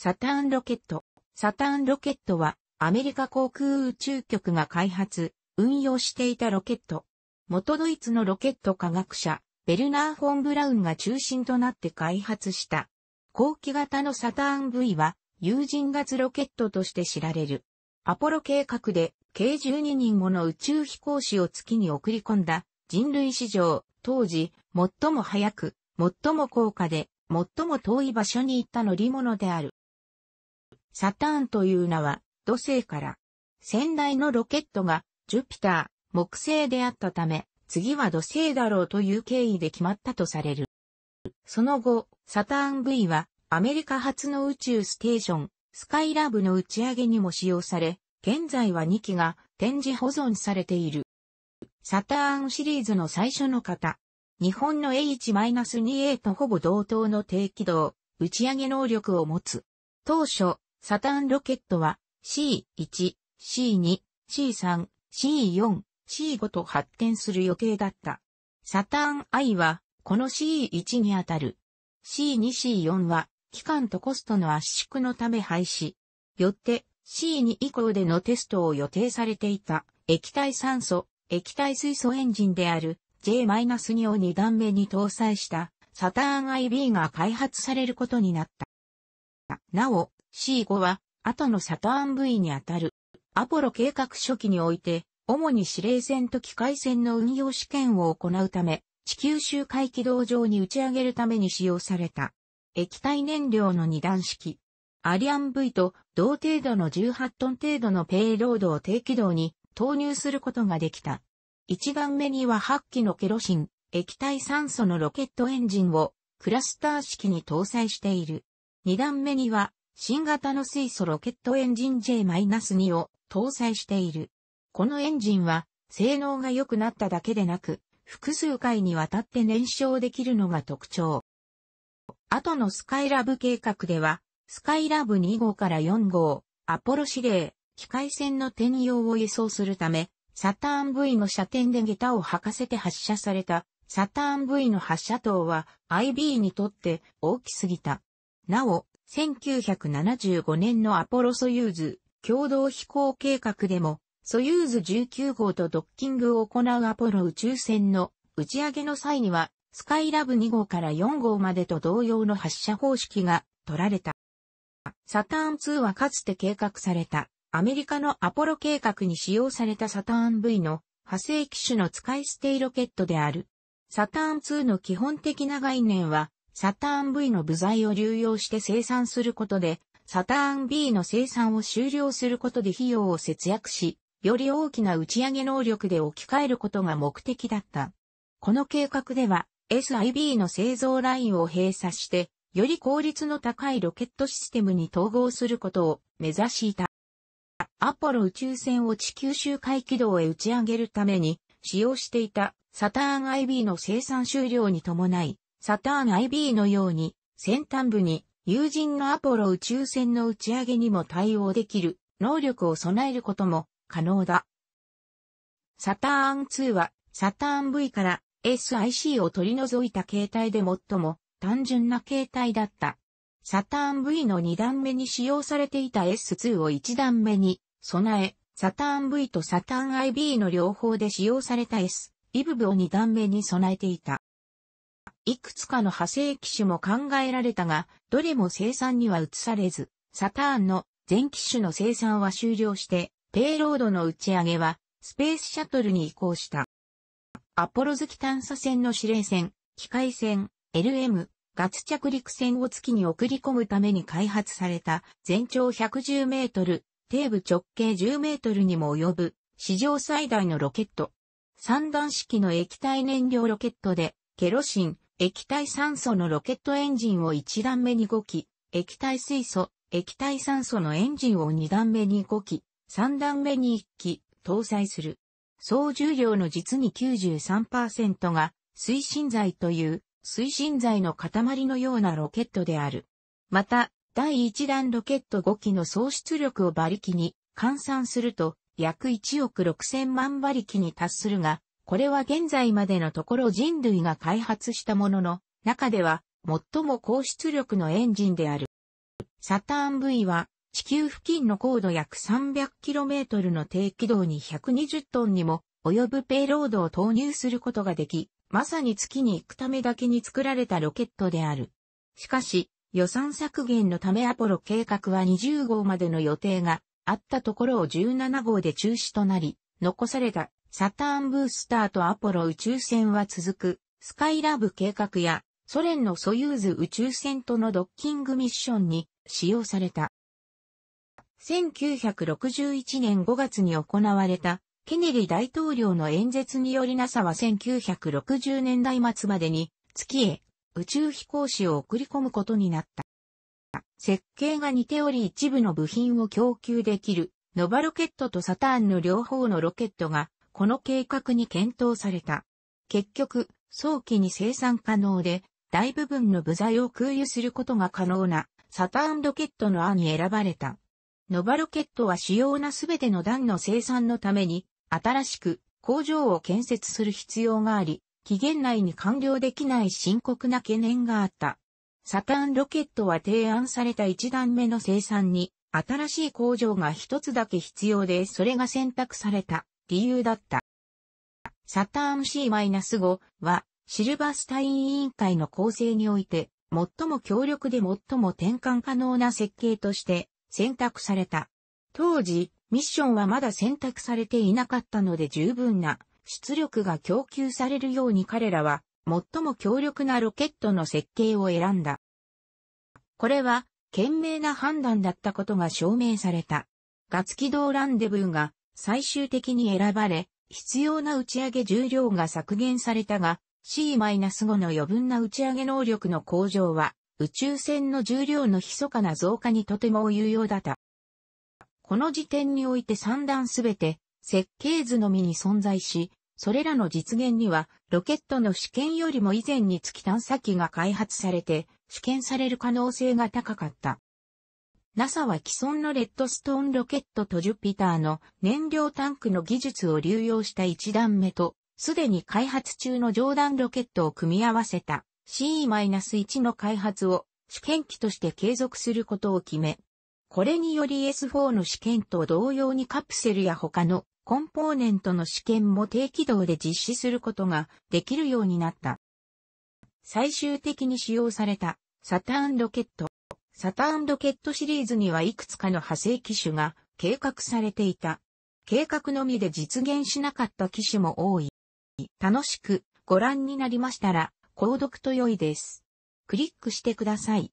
サターンロケット。サターンロケットは、アメリカ航空宇宙局が開発、運用していたロケット。元ドイツのロケット科学者、ベルナー・フォン・ブラウンが中心となって開発した。後期型のサターン V は、有人月ロケットとして知られる。アポロ計画で、計12人もの宇宙飛行士を月に送り込んだ、人類史上、当時、最も早く、最も高価で、最も遠い場所に行った乗り物である。サターンという名は土星から。先代のロケットがジュピター、木星であったため、次は土星だろうという経緯で決まったとされる。その後、サターン V はアメリカ初の宇宙ステーション、スカイラブの打ち上げにも使用され、現在は2機が展示保存されている。サターンシリーズの最初の方、日本の H-2A とほぼ同等の低軌道、打ち上げ能力を持つ。当初、サターンロケットは C1、C2、C3、C4、C5 と発展する予定だった。サターン I はこの C1 にあたる。C2、C4 は期間とコストの圧縮のため廃止。よって C2 以降でのテストを予定されていた液体酸素、液体水素エンジンである J-2 を2段目に搭載したサターン IB が開発されることになった。なお、C5 は、後のサターン V にあたる。アポロ計画初期において、主に司令船と機械船の運用試験を行うため、地球周回軌道上に打ち上げるために使用された。液体燃料の二段式。アリアン V と同程度の18トン程度のペイロードを低軌道に投入することができた。一段目には8機のケロシン、液体酸素のロケットエンジンをクラスター式に搭載している。二段目には新型の水素ロケットエンジン J-2 を搭載している。このエンジンは性能が良くなっただけでなく、複数回にわたって燃焼できるのが特徴。後のスカイラブ計画では、スカイラブ2号から4号、アポロ指令、機械船の転用を輸送するため、サターン V の射点で下駄を履かせて発射された、サターン V の発射塔は IB にとって大きすぎた。なお、1975年のアポロソユーズ共同飛行計画でも、ソユーズ19号とドッキングを行うアポロ宇宙船の打ち上げの際には、スカイラブ2号から4号までと同様の発射方式が取られた。サターン2はかつて計画されたアメリカのアポロ計画に使用されたサターン V の派生機種の使い捨てロケットである。サターン2の基本的な概念はサターン V の部材を流用して生産することで、サターン B の生産を終了することで費用を節約し、より大きな打ち上げ能力で置き換えることが目的だった。この計画では、SIB の製造ラインを閉鎖して、より効率の高いロケットシステムに統合することを目指していた。アポロ宇宙船を地球周回軌道へ打ち上げるために使用していたサターン IB の生産終了に伴い、サターン IB のように、先端部に有人のアポロ宇宙船の打ち上げにも対応できる能力を備えることも可能だ。サターン2はサターン V から SIC を取り除いた形態で最も単純な形態だった。サターン V の2段目に使用されていた S2 を1段目に備え、サターン V とサターン IB の両方で使用された S、イブブを2段目に備えていた。いくつかの派生機種も考えられたが、どれも生産には移されず、サターンの全機種の生産は終了して、ペイロードの打ち上げは、スペースシャトルに移行した。アポロ月探査船の指令船、機械船、LM、ガツ着陸船を月に送り込むために開発された、全長110メートル、底部直径10メートルにも及ぶ、史上最大のロケット。三段式の液体燃料ロケットで、ケロシン、液体酸素のロケットエンジンを1段目に5機、液体水素、液体酸素のエンジンを2段目に5機、3段目に1機、搭載する。総重量の実に93%が推進剤という推進剤の塊のようなロケットである。また、第1弾ロケット5機の総出力を馬力に換算すると約1億6000万馬力に達するが、これは現在までのところ人類が開発したものの中では最も高出力のエンジンである。サターン V は地球付近の高度約 300km の低軌道に120トンにも及ぶペイロードを投入することができ、まさに月に行くためだけに作られたロケットである。しかし、予算削減のためアポロ計画は20号までの予定があったところを17号で中止となり、残されたサターンブースターとアポロ宇宙船は続く、スカイラブ計画や、ソ連のソユーズ宇宙船とのドッキングミッションに使用された。1961年5月に行われた、ケネリ大統領の演説により NASA は1960年代末までに月へ宇宙飛行士を送り込むことになった。設計が似ており一部の部品を供給できるノバロケットとサターンの両方のロケットがこの計画に検討された。結局、早期に生産可能で、大部分の部材を空輸することが可能な、サターンロケットの案に選ばれた。ノバロケットは主要なすべての段の生産のために、新しく工場を建設する必要があり、期限内に完了できない深刻な懸念があった。サターンロケットは提案された1段目の生産に、新しい工場が一つだけ必要でそれが選択された。理由だった。サターン C-5 は、シルバースタイン委員会の構成において、最も強力で最も転換可能な設計として選択された。当時、ミッションはまだ選択されていなかったので十分な出力が供給されるように彼らは最も強力なロケットの設計を選んだ。これは、賢明な判断だったことが証明された。ガツ軌道ランデブーが最終的に選ばれ、必要な打ち上げ重量が削減されたが、C-5 の余分な打ち上げ能力の向上は、宇宙船の重量の密かな増加にとても有用だった。この時点において3段すべて設計図のみに存在し、それらの実現にはロケットの試験よりも以前につき探査機が開発されて試験される可能性が高かった。NASA は既存のレッドストーンロケットとジュピターの燃料タンクの技術を流用した一段目と、すでに開発中の上段ロケットを組み合わせた CE-1 の開発を試験機として継続することを決め、これにより S4 の試験と同様にカプセルや他のコンポーネントの試験も低軌道で実施することができるようになった。最終的に使用されたサターンロケットサターンロケットシリーズにはいくつかの派生機種が計画されていた。計画のみで実現しなかった機種も多い。楽しくご覧になりましたら、購読と良いです。クリックしてください。